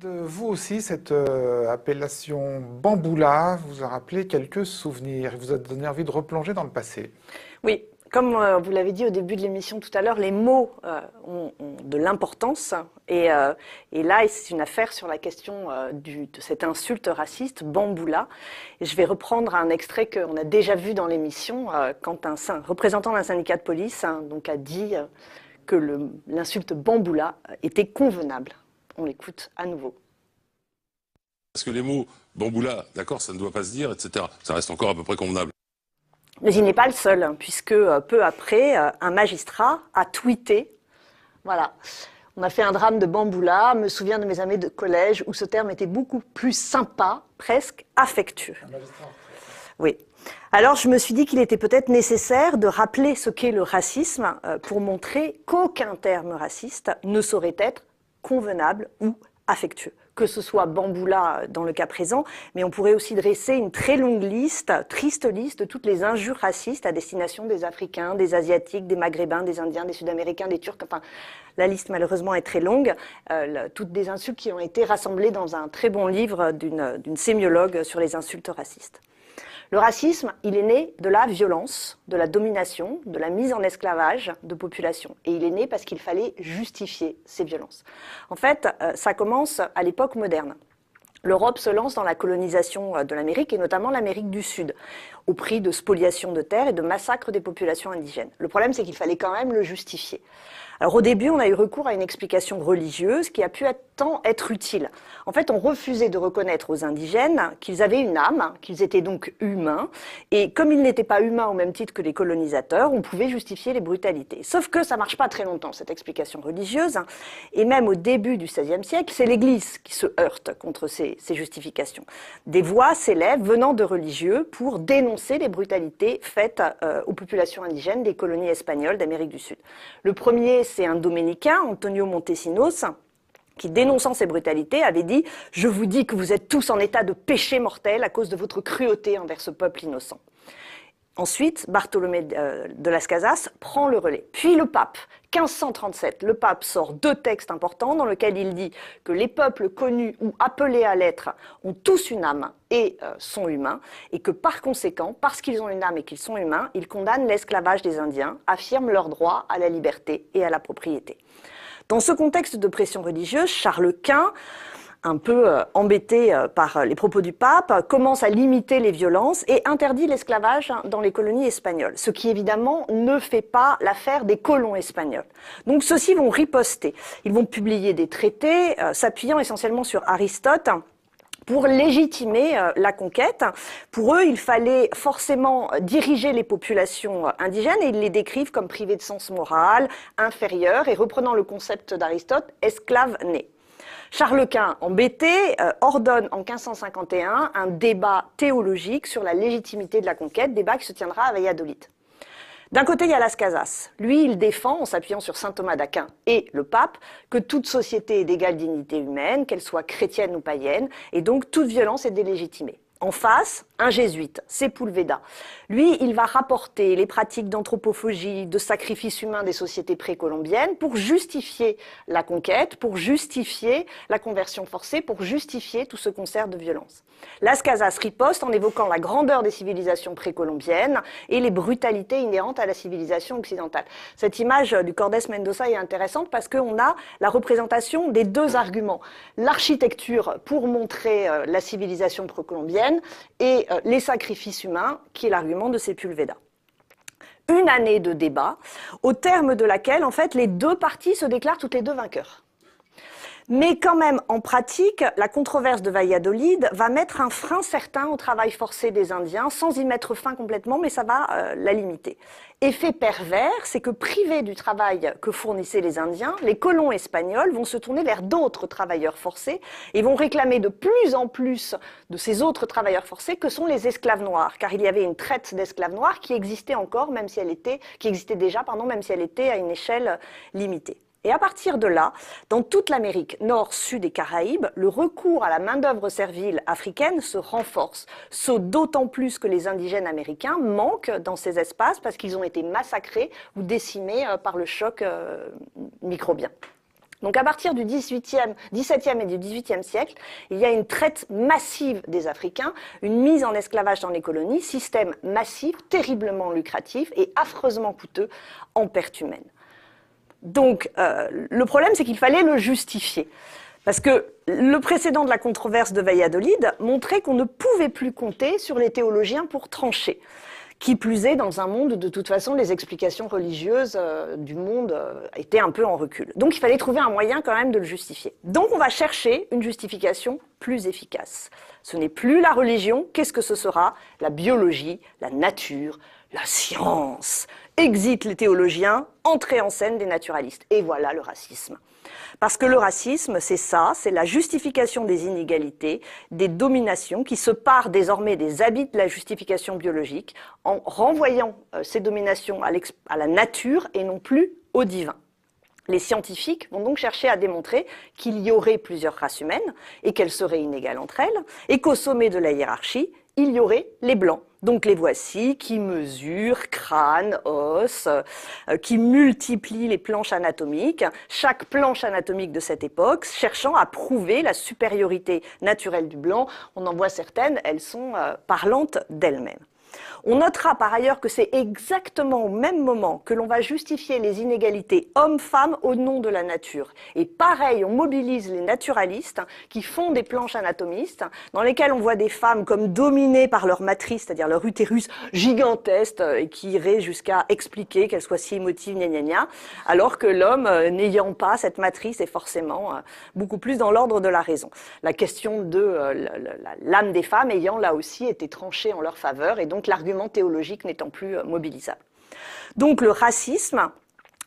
de vous aussi, cette euh, appellation bamboula vous a rappelé quelques souvenirs, vous a donné envie de replonger dans le passé. Oui, comme euh, vous l'avez dit au début de l'émission tout à l'heure, les mots euh, ont, de l'importance. Et, là, c'est une affaire sur la question de cette insulte raciste, bamboula. Et je vais reprendre un extrait qu'on a déjà vu dans l'émission, quand un, saint représentant d'un syndicat de police hein, donc a dit que l'insulte bamboula était convenable. On l'écoute à nouveau. Parce que les mots bamboula, d'accord, ça ne doit pas se dire, etc., ça reste encore à peu près convenable. Mais il n'est pas le seul, hein, puisque euh, peu après, euh, un magistrat a tweeté. Voilà. On a fait un drame de bamboula, me souviens de mes années de collège où ce terme était beaucoup plus sympa, presque affectueux. Oui. Alors je me suis dit qu'il était peut-être nécessaire de rappeler ce qu'est le racisme euh, pour montrer qu'aucun terme raciste ne saurait être convenable ou affectueux que ce soit Bamboula euh, dans le cas présent, mais on pourrait aussi dresser une très longue liste, triste liste, de toutes les injures racistes à destination des Africains, des Asiatiques, des Maghrébins, des Indiens, des Sud-Américains, des Turcs. Enfin, la liste malheureusement est très longue. Euh, toutes des insultes qui ont été rassemblées dans un très bon livre d'une euh, sémiologue sur les insultes racistes. Le racisme, il est né de la violence, de la domination, de la mise en esclavage de populations. Et il est né parce qu'il fallait justifier ces violences. En fait, euh, ça commence à l'époque moderne. L'Europe se lance dans la colonisation euh, de l'Amérique et notamment l'Amérique du Sud, au prix de spoliation de terres et de massacres des populations indigènes. Le problème, c'est qu'il fallait quand même le justifier. Alors au début, on a eu recours à une explication religieuse qui a pu être, tant être utile. En fait, on refusait de reconnaître aux indigènes qu'ils avaient une âme, qu'ils étaient donc humains, et comme ils n'étaient pas humains au même titre que les colonisateurs, on pouvait justifier les brutalités. Sauf que ça marche pas très longtemps, cette explication religieuse, et même au début du XVIe siècle, c'est l'Église qui se heurte contre ces, justifications. Des voix s'élèvent venant de religieux pour dénoncer les brutalités faites euh, aux populations indigènes des colonies espagnoles d'Amérique du Sud. Le premier c'est un dominicain, Antonio Montesinos, qui, dénonçant ces brutalités, avait dit Je vous dis que vous êtes tous en état de péché mortel à cause de votre cruauté envers ce peuple innocent. Ensuite, Bartholomé euh, de Las Casas prend le relais. Puis le pape, 1537, le pape sort deux textes importants dans lesquels il dit que les peuples connus ou appelés à l'être ont tous une âme et euh, sont humains, et que par conséquent, parce qu'ils ont une âme et qu'ils sont humains, ils condamnent l'esclavage des Indiens, affirment leur droit à la liberté et à la propriété. Dans ce contexte de pression religieuse, Charles Quint un peu euh, embêté euh, par euh, les propos du pape, commence à limiter les violences et interdit l'esclavage hein, dans les colonies espagnoles, ce qui évidemment ne fait pas l'affaire des colons espagnols. Donc ceux-ci vont riposter. Ils vont publier des traités s'appuyant essentiellement sur Aristote pour légitimer la conquête. Pour eux, il fallait forcément diriger les populations indigènes et ils les décrivent comme privées de sens moral, inférieures et reprenant le concept d'Aristote, esclaves nés. Charles Quint, embêté, euh, ordonne en 1551 un débat théologique sur la légitimité de la conquête, débat qui se tiendra à Valladolid. D'un côté, il y a Las Casas. Lui, il défend, en s'appuyant sur saint Thomas d'Aquin et le pape, que toute société est d'égale dignité humaine, qu'elle soit chrétienne ou païenne, et donc toute violence est délégitimée. En face, un jésuite, Sepulveda. Lui, il va rapporter les pratiques d'anthropophagie, de sacrifice humain des sociétés précolombiennes pour justifier la conquête, pour justifier la conversion forcée, pour justifier tout ce concert de violence. Las Casas riposte en évoquant la grandeur des civilisations précolombiennes et les brutalités inhérentes à la civilisation occidentale. Cette image du Cordes Mendoza est intéressante parce qu'on a la représentation des deux arguments. L'architecture pour montrer euh, la civilisation précolombienne et euh, les sacrifices humains, qui est l'argument de Sepulveda. Une année de débat, au terme de laquelle, en fait, les deux parties se déclarent toutes les deux vainqueurs. Mais quand même, en pratique, la controverse de Valladolid va mettre un frein certain au travail forcé des Indiens, sans y mettre fin complètement, mais ça va euh, la limiter. Effet pervers, c'est que privés du travail que fournissaient les Indiens, les colons espagnols vont se tourner vers d'autres travailleurs forcés et vont réclamer de plus en plus de ces autres travailleurs forcés que sont les esclaves noirs, car il y avait une traite d'esclaves noirs qui existait encore, même si elle était, qui existait déjà, pardon, même si elle était à une échelle limitée. Et à partir de là, dans toute l'Amérique nord, sud et Caraïbes, le recours à la main-d'œuvre servile africaine se renforce. Ce d'autant plus que les indigènes américains manquent dans ces espaces parce qu'ils ont été massacrés ou décimés euh, par le choc euh, microbien. Donc à partir du XVIIe et du 18e siècle, il y a une traite massive des Africains, une mise en esclavage dans les colonies, système massif, terriblement lucratif et affreusement coûteux en perte humaine. Donc, euh, le problème, c'est qu'il fallait le justifier. Parce que le précédent de la controverse de Valladolid montrait qu'on ne pouvait plus compter sur les théologiens pour trancher. Qui plus est, dans un monde, de toute façon, les explications religieuses euh, du monde euh, étaient un peu en recul. Donc il fallait trouver un moyen quand même de le justifier. Donc on va chercher une justification plus efficace. Ce n'est plus la religion, qu'est-ce que ce sera La biologie, la nature, la science. Exit les théologiens, entrée en scène des naturalistes. Et voilà le racisme. Parce que le racisme, c'est ça, c'est la justification des inégalités, des dominations, qui se parent désormais des habits de la justification biologique, en renvoyant euh, ces dominations à, à la nature et non plus au divin. Les scientifiques vont donc chercher à démontrer qu'il y aurait plusieurs races humaines et qu'elles seraient inégales entre elles, et qu'au sommet de la hiérarchie, il y aurait les blancs. Donc les voici qui mesurent crâne, os, euh, qui multiplient les planches anatomiques, chaque planche anatomique de cette époque, cherchant à prouver la supériorité naturelle du blanc. On en voit certaines, elles sont euh, parlantes d'elles-mêmes. On notera par ailleurs que c'est exactement au même moment que l'on va justifier les inégalités hommes-femmes au nom de la nature. Et pareil, on mobilise les naturalistes qui font des planches anatomistes dans lesquelles on voit des femmes comme dominées par leur matrice, c'est-à-dire leur utérus gigantesque euh, et qui irait jusqu'à expliquer qu'elles soient si émotives, gna gna gna, alors que l'homme, euh, n'ayant pas cette matrice, est forcément euh, beaucoup plus dans l'ordre de la raison. La question de l'âme des femmes ayant là aussi été tranchée en leur faveur et donc l'argument théologique n'étant plus euh, mobilisable. Donc le racisme,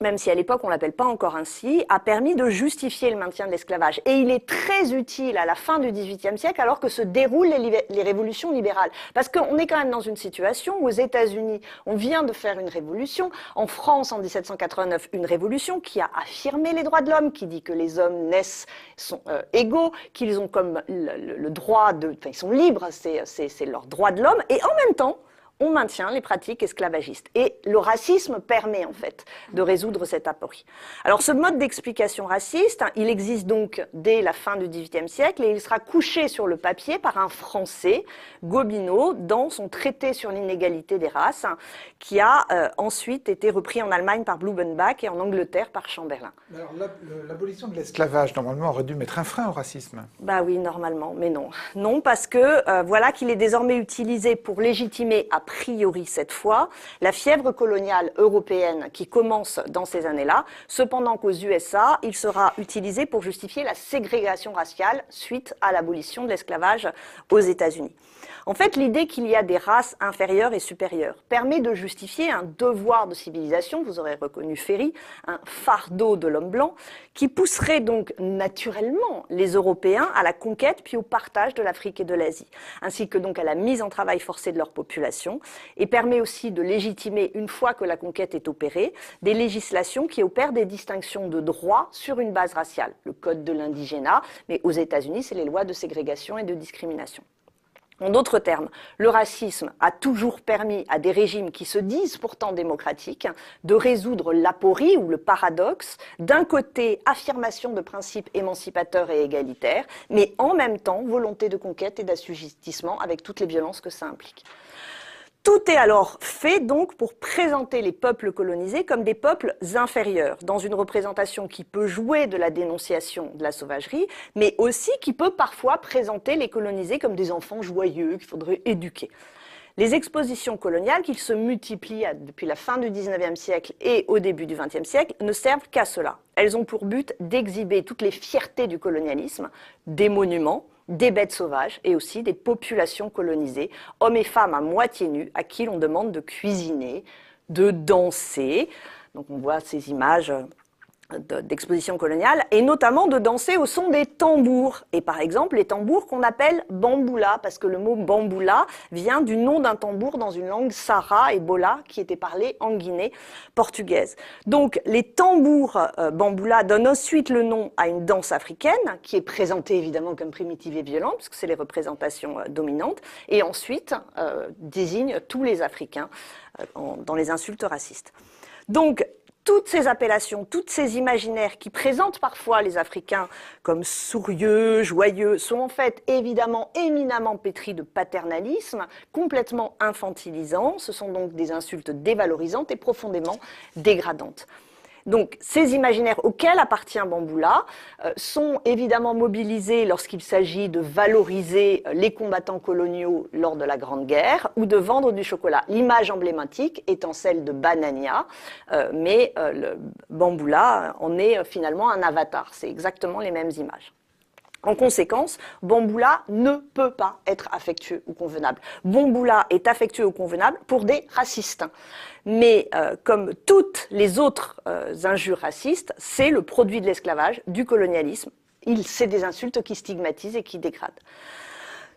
même si à l'époque on l'appelle pas encore ainsi, a permis de justifier le maintien de l'esclavage. Et il est très utile à la fin du XVIIIe siècle, alors que se déroulent les, révolutions libérales. Parce qu'on est quand même dans une situation où aux États-Unis, on vient de faire une révolution, en France en 1789, une révolution qui a affirmé les droits de l'homme, qui dit que les hommes naissent, sont euh, égaux, qu'ils ont comme le, droit de... Enfin, ils sont libres, c'est leur droit de l'homme. Et en même temps, on maintient les pratiques esclavagistes. Et le racisme permet en fait de résoudre cette aporie. Alors ce mode d'explication raciste, hein, il existe donc dès la fin du XVIIIe siècle et il sera couché sur le papier par un Français, Gobineau, dans son traité sur l'inégalité des races, hein, qui a euh, ensuite été repris en Allemagne par Blumenbach et en Angleterre par Chamberlain. Alors l'abolition de l'esclavage, normalement, aurait dû mettre un frein au racisme. Bah oui, normalement, mais non. Non, parce que euh, voilà qu'il est désormais utilisé pour légitimer à priori cette fois, la fièvre coloniale européenne qui commence dans ces années-là, cependant qu'aux USA, il sera utilisé pour justifier la ségrégation raciale suite à l'abolition de l'esclavage aux États-Unis. En fait, l'idée qu'il y a des races inférieures et supérieures permet de justifier un devoir de civilisation, vous aurez reconnu Ferry, un fardeau de l'homme blanc, qui pousserait donc naturellement les Européens à la conquête puis au partage de l'Afrique et de l'Asie, ainsi que donc à la mise en travail forcée de leur population et permet aussi de légitimer, une fois que la conquête est opérée, des législations qui opèrent des distinctions de droit sur une base raciale. Le code de l'indigénat, mais aux États-Unis, c'est les lois de ségrégation et de discrimination. En d'autres termes, le racisme a toujours permis à des régimes qui se disent pourtant démocratiques de résoudre l'aporie ou le paradoxe d'un côté affirmation de principes émancipateurs et égalitaires, mais en même temps volonté de conquête et d'assujettissement avec toutes les violences que ça implique. Tout est alors fait donc pour présenter les peuples colonisés comme des peuples inférieurs, dans une représentation qui peut jouer de la dénonciation de la sauvagerie, mais aussi qui peut parfois présenter les colonisés comme des enfants joyeux qu'il faudrait éduquer. Les expositions coloniales, qui se multiplient depuis la fin du XIXe siècle et au début du XXe siècle, ne servent qu'à cela. Elles ont pour but d'exhiber toutes les fiertés du colonialisme, des monuments, des bêtes sauvages et aussi des populations colonisées, hommes et femmes à moitié nus, à qui l'on demande de cuisiner, de danser. Donc on voit ces images d'exposition coloniale, et notamment de danser au son des tambours. Et par exemple, les tambours qu'on appelle bamboula, parce que le mot bamboula vient du nom d'un tambour dans une langue sara et bola, qui était parlée en Guinée portugaise. Donc, les tambours euh, bamboula donnent ensuite le nom à une danse africaine, qui est présentée évidemment comme primitive et violente, parce que c'est les représentations euh, dominantes, et ensuite euh, désigne tous les Africains dans les insultes racistes. Donc, toutes ces appellations, toutes ces imaginaires qui présentent parfois les Africains comme sourieux, joyeux, sont en fait évidemment éminemment pétris de paternalisme, complètement infantilisants. Ce sont donc des insultes dévalorisantes et profondément dégradantes. Donc ces imaginaires auxquels appartient Bamboula euh, sont évidemment mobilisés lorsqu'il s'agit de valoriser euh, les combattants coloniaux lors de la Grande Guerre ou de vendre du chocolat. L'image emblématique étant celle de Banania, euh, mais le Bamboula en est finalement un avatar. C'est exactement les mêmes images. En conséquence, Bamboula ne peut pas être affectueux ou convenable. Bamboula est affectueux ou convenable pour des racistes. Mais euh, comme toutes les autres euh, injures racistes, c'est le produit de l'esclavage, du colonialisme. c'est des insultes qui stigmatisent et qui dégradent.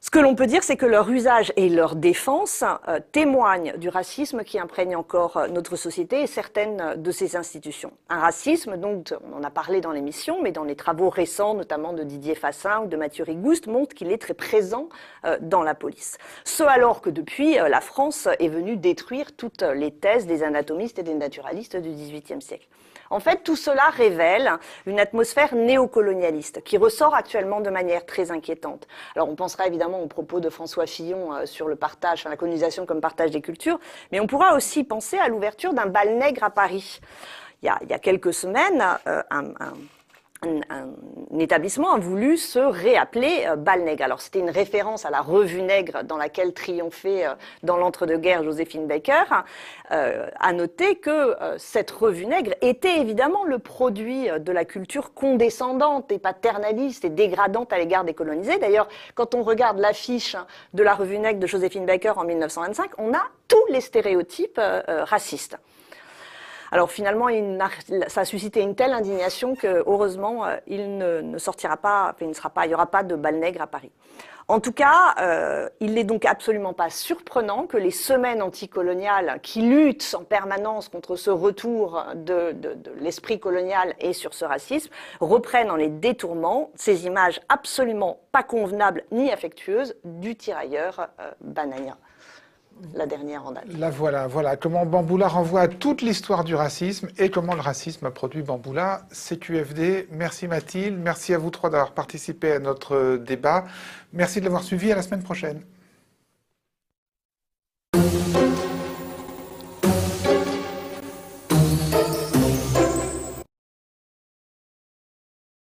Ce que l'on peut dire, c'est que leur usage et leur défense euh, témoignent du racisme qui imprègne encore euh, notre société et certaines euh, de ses institutions. Un racisme dont on en a parlé dans l'émission, mais dans les travaux récents, notamment de Didier Fassin ou de Mathieu Rigouste, montre qu'il est très présent dans la police. Ce alors que depuis, la France est venue détruire toutes les thèses des anatomistes et des naturalistes du XVIIIe siècle. En fait, tout cela révèle une atmosphère néocolonialiste qui ressort actuellement de manière très inquiétante. Alors on pensera évidemment au propos de François Fillon euh, sur le partage, la colonisation comme partage des cultures, mais on pourra aussi penser à l'ouverture d'un bal nègre à Paris. Il y a, quelques semaines, euh, un un établissement a voulu se réappeler euh, Balnègre. Alors c'était une référence à la revue nègre dans laquelle triomphait euh, dans l'entre-deux-guerres Joséphine Baker. Euh, à noter que euh, cette revue nègre était évidemment le produit de la culture condescendante et paternaliste et dégradante à l'égard des colonisés. D'ailleurs, quand on regarde l'affiche de la revue nègre de Joséphine Baker en 1925, on a tous les stéréotypes racistes. Alors finalement, ça a suscité une telle indignation que heureusement, euh, il ne, sortira pas, il ne sera pas, il n'y aura pas de bal nègre à Paris. En tout cas, euh, il n'est donc absolument pas surprenant que les semaines anticoloniales qui luttent en permanence contre ce retour de, l'esprit colonial et sur ce racisme reprennent en les détournant ces images absolument pas convenables ni affectueuses du tirailleur euh, la dernière en La voilà, voilà. Comment Bamboula renvoie à toute l'histoire du racisme et comment le racisme a produit Bamboula, CQFD. Merci Mathilde, merci à vous trois d'avoir participé à notre euh, débat. Merci de l'avoir suivi, à la semaine prochaine.